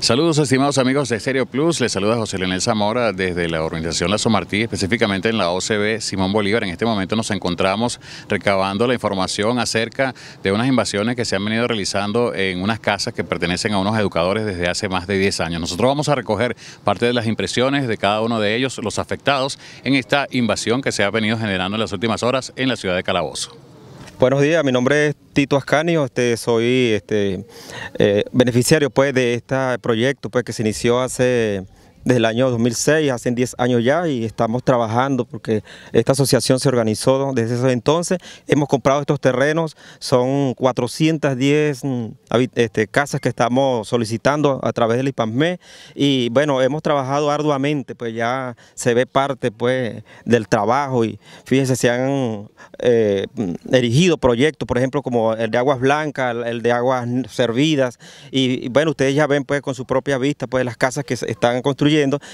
Saludos estimados amigos de Estéreo Plus, les saluda José Leonel Zamora desde la organización La Somartí, específicamente en la OCB Simón Bolívar. En este momento nos encontramos recabando la información acerca de unas invasiones que se han venido realizando en unas casas que pertenecen a unos educadores desde hace más de 10 años. Nosotros vamos a recoger parte de las impresiones de cada uno de ellos, los afectados, en esta invasión que se ha venido generando en las últimas horas en la ciudad de Calabozo. Buenos días, mi nombre es Tito Ascanio, este, soy este, eh, beneficiario pues, de este proyecto pues, que se inició hace desde el año 2006, hacen 10 años ya, y estamos trabajando porque esta asociación se organizó desde ese entonces. Hemos comprado estos terrenos, son 410 mm, este, casas que estamos solicitando a través del IPAMME y bueno, hemos trabajado arduamente, pues ya se ve parte pues del trabajo y fíjense, se han eh, mm, erigido proyectos, por ejemplo, como el de aguas blancas, el de aguas servidas y, bueno, ustedes ya ven pues con su propia vista pues las casas que están construyendo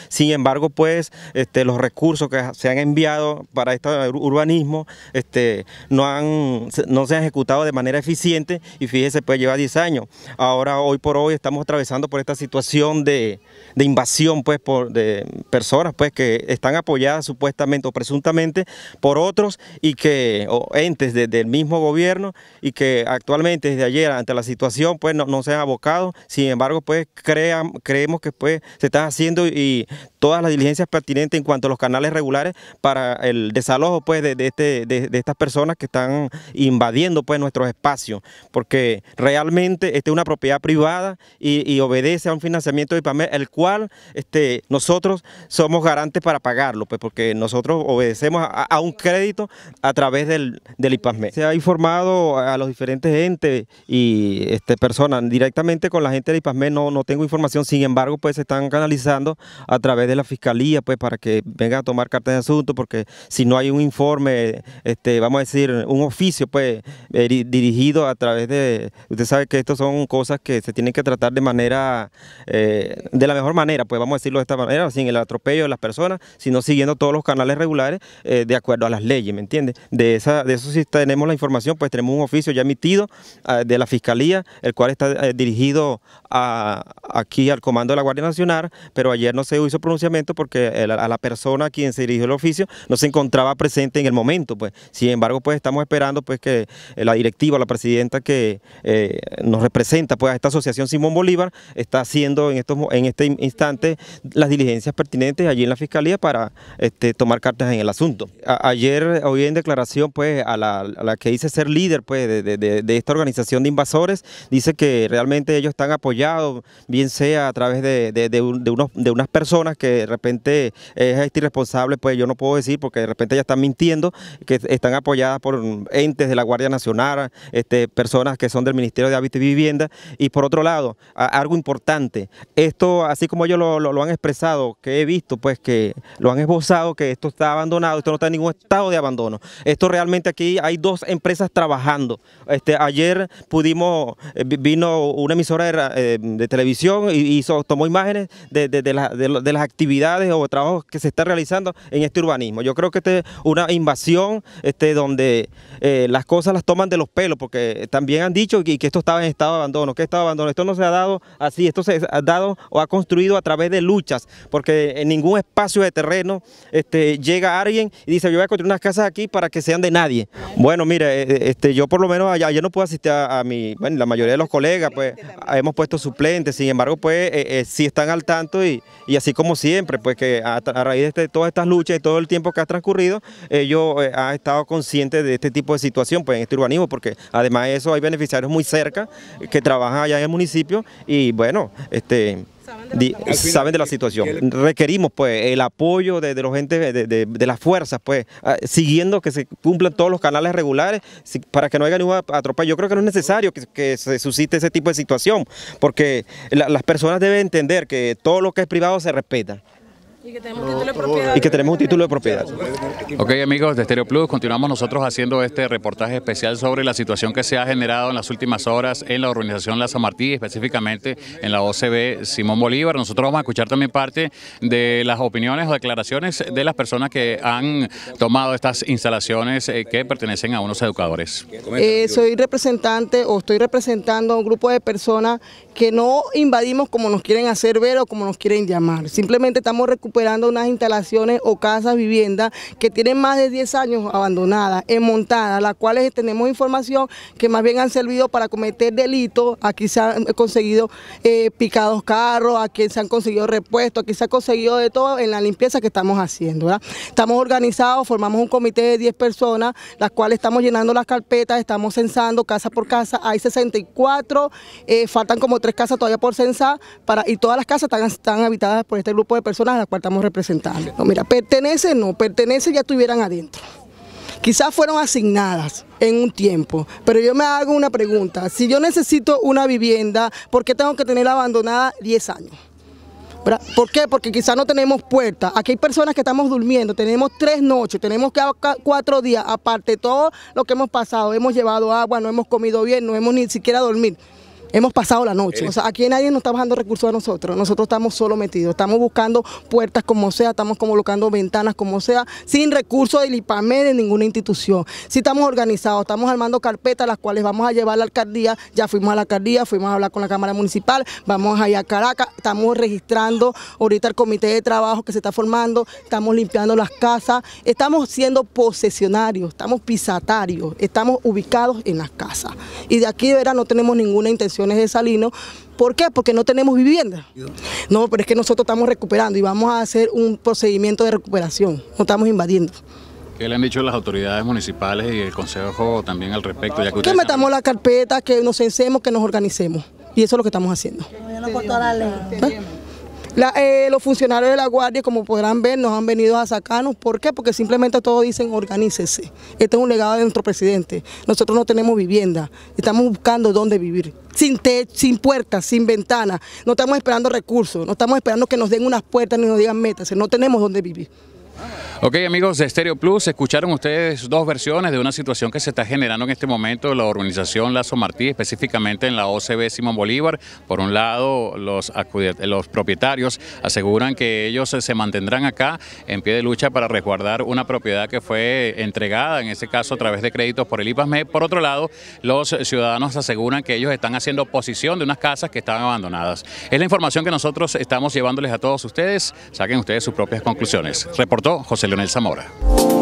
sin embargo, pues este, los recursos que se han enviado para este urbanismo este, no, han, no se han ejecutado de manera eficiente y fíjese, pues lleva 10 años. Ahora, hoy por hoy, estamos atravesando por esta situación de, invasión pues, por, de personas pues, que están apoyadas supuestamente o presuntamente por otros y que, o entes del mismo gobierno y que actualmente desde ayer ante la situación pues no, se han abocado. Sin embargo, pues creemos que pues se están haciendo y todas las diligencias pertinentes en cuanto a los canales regulares para el desalojo pues, de, este, de, estas personas que están invadiendo pues, nuestros espacios, porque realmente esta es una propiedad privada y, obedece a un financiamiento de IPAMED el cual este, nosotros somos garantes para pagarlo, pues, porque nosotros obedecemos a, un crédito a través del, del Se ha informado a los diferentes entes y este, personas directamente con la gente de IPASME no, no tengo información, sin embargo pues se están canalizando a través de la Fiscalía, pues para que venga a tomar cartas de asunto, porque si no hay un informe, este, vamos a decir, un oficio, pues dirigido a través de, usted sabe que estas son cosas que se tienen que tratar de manera, eh, de la mejor manera, pues vamos a decirlo de esta manera, sin el atropello de las personas, sino siguiendo todos los canales regulares eh, de acuerdo a las leyes, ¿me entiende? De, esa, de eso sí tenemos la información, pues tenemos un oficio ya emitido ah, de la Fiscalía, el cual está eh, dirigido a, aquí al Comando de la Guardia Nacional, pero allí no se hizo pronunciamiento porque a la persona a quien se dirigió el oficio no se encontraba presente en el momento. Pues. Sin embargo, pues estamos esperando pues, que la directiva, la presidenta que eh, nos representa pues, a esta asociación Simón Bolívar, está haciendo en, estos, en este instante las diligencias pertinentes allí en la Fiscalía para este, tomar cartas en el asunto. ayer, hoy en declaración pues, a, la, que dice ser líder pues, de, esta organización de invasores, dice que realmente ellos están apoyados, bien sea a través de, de, unos, unas personas que de repente es este irresponsable, pues yo no puedo decir porque de repente ya están mintiendo, que están apoyadas por entes de la Guardia Nacional, este, personas que son del Ministerio de Hábitat y Vivienda. Y por otro lado, algo importante, esto así como ellos lo, han expresado, que he visto, pues que lo han esbozado, que esto está abandonado, esto no está en ningún estado de abandono. Esto realmente aquí hay dos empresas trabajando. Este, ayer pudimos, eh, vino una emisora de, eh, televisión y tomó imágenes de, de las de, las actividades o trabajos que se está realizando en este urbanismo. Yo creo que esta es una invasión este, donde eh, las cosas las toman de los pelos, porque también han dicho que, esto estaba en estado de abandono, que estaba abandono, esto no se ha dado así, esto se ha dado o ha construido a través de luchas, porque en ningún espacio de terreno este, llega alguien y dice yo voy a construir unas casas aquí para que sean de nadie. Bueno, mire, eh, eh, este, yo por lo menos allá, yo no puedo asistir a, mi, bueno, la mayoría de los colegas, pues hemos puesto suplentes, sin embargo, pues sí están al tanto y, y así como siempre, pues que a, raíz de este, todas estas luchas y todo el tiempo que ha transcurrido, ellos eh, han estado conscientes de este tipo de situación pues en este urbanismo, porque además de eso hay beneficiarios muy cerca que trabajan allá en el municipio y bueno, este saben de la, eh, situación. Requerimos pues el apoyo de, de los gente, de, las fuerzas, pues, ah, siguiendo que se cumplan todos los canales regulares para que no haya ningún atropello. Yo creo que no es necesario que, se suscite ese tipo de situación, porque las personas deben entender que todo lo que es privado se respeta. Y que tenemos un título de propiedad. Ok, amigos de Stereo Plus, continuamos nosotros haciendo este reportaje especial sobre la situación que se ha generado en las últimas horas en la organización La Martí, específicamente en la OCB Simón Bolívar. Nosotros vamos a escuchar también parte de las opiniones o declaraciones de las personas que han tomado estas instalaciones eh, que pertenecen a unos educadores. Eh, soy representante o estoy representando a un grupo de personas que no invadimos como nos quieren hacer ver o como nos quieren llamar. Simplemente estamos recuperando unas instalaciones o casas, viviendas que tienen más de 10 años abandonadas, en enmontadas, las cuales tenemos información que más bien han servido para cometer delitos. Aquí se han conseguido eh, picados carros, aquí se han conseguido repuestos, aquí se ha conseguido de todo en la limpieza que estamos haciendo. Estamos organizados, formamos un comité de 10 personas, las cuales estamos llenando las carpetas, estamos censando casa por casa. Hay 64, eh, faltan como tres casas todavía por censar para, y todas las casas están, están habitadas por este grupo de personas, la cuales estamos representando. No, mira, pertenece no, pertenece ya estuvieran adentro. Quizás fueron asignadas en un tiempo, pero yo me hago una pregunta. Si yo necesito una vivienda, ¿por qué tengo que tener abandonada 10 años? ¿Por qué? Porque quizás no tenemos puerta Aquí hay personas que estamos durmiendo, tenemos tres noches, tenemos que cuatro días, aparte todo lo que hemos pasado, hemos llevado agua, no hemos comido bien, no hemos ni siquiera dormido hemos pasado la noche. Eh. O sea, aquí nadie nos está bajando recursos a nosotros. Nosotros estamos solo metidos. Estamos buscando puertas como sea, estamos colocando ventanas como sea, sin recursos del IPAMED de ninguna institución. Sí estamos organizados, estamos armando carpetas las cuales vamos a llevar a la alcaldía. Ya fuimos a la alcaldía, fuimos a hablar con la Cámara Municipal, vamos allá a Caracas, estamos registrando ahorita el comité de trabajo que se está formando, estamos limpiando las casas, estamos siendo posesionarios, estamos pisatarios, estamos ubicados en las casas. Y de aquí de verdad no tenemos ninguna intención de Salino. ¿Por qué? Porque no tenemos vivienda. No, pero es que nosotros estamos recuperando y vamos a hacer un procedimiento de recuperación, no estamos invadiendo. ¿Qué le han dicho las autoridades municipales y el consejo también al respecto? Ya que, metamos la carpeta, que nos censemos, que nos organicemos. Y eso es lo que estamos haciendo. Eh, los funcionarios de la Guardia, como podrán ver, nos han venido a sacarnos. ¿Por qué? Porque simplemente todos dicen, organícese. Este es un legado de nuestro presidente. Nosotros no tenemos vivienda, estamos buscando dónde vivir. Sin, sin puertas, sin ventanas. No estamos esperando recursos, no estamos esperando que nos den unas puertas ni nos digan metas. No tenemos dónde vivir. Ok amigos de Stereo Plus, escucharon ustedes dos versiones de una situación que se está generando en este momento la organización Lazo Martí, específicamente en la OCB Simón Bolívar. Por un lado, los, los propietarios aseguran que ellos se mantendrán acá en pie de lucha para resguardar una propiedad que fue entregada, en este caso a través de créditos por el IPASME. Por otro lado, los ciudadanos aseguran que ellos están haciendo oposición de unas casas que estaban abandonadas. Es la información que nosotros estamos llevándoles a todos ustedes. Saquen ustedes sus propias conclusiones. Reportó José Leonel Zamora.